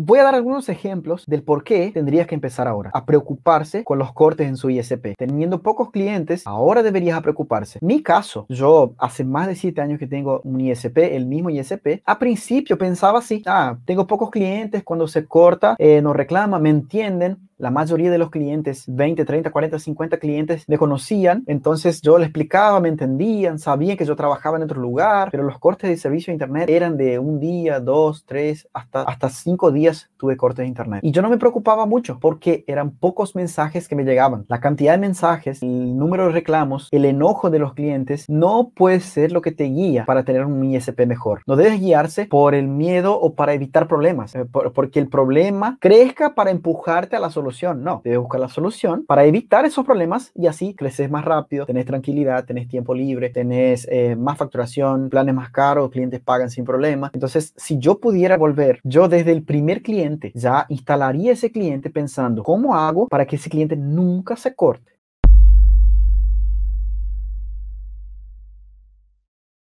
Voy a dar algunos ejemplos del por qué tendrías que empezar ahora a preocuparse con los cortes en su ISP. Teniendo pocos clientes, ahora deberías preocuparse. Mi caso, yo hace más de 7 años que tengo un ISP, el mismo ISP, a principio pensaba así, ah, tengo pocos clientes, cuando se corta eh, no reclama, me entienden, la mayoría de los clientes, 20, 30, 40, 50 clientes, me conocían, entonces yo les explicaba, me entendían, sabían que yo trabajaba en otro lugar, pero los cortes de servicio de Internet eran de un día, dos, tres, hasta, hasta cinco días tuve cortes de Internet. Y yo no me preocupaba mucho porque eran pocos mensajes que me llegaban. La cantidad de mensajes, el número de reclamos, el enojo de los clientes, no puede ser lo que te guía para tener un ISP mejor. No debes guiarse por el miedo o para evitar problemas, eh, porque el problema crezca para empujarte a la solución no. Debes buscar la solución para evitar esos problemas y así creces más rápido, tenés tranquilidad, tenés tiempo libre, tenés eh, más facturación, planes más caros, clientes pagan sin problema. Entonces, si yo pudiera volver, yo desde el primer cliente ya instalaría ese cliente pensando, ¿cómo hago para que ese cliente nunca se corte?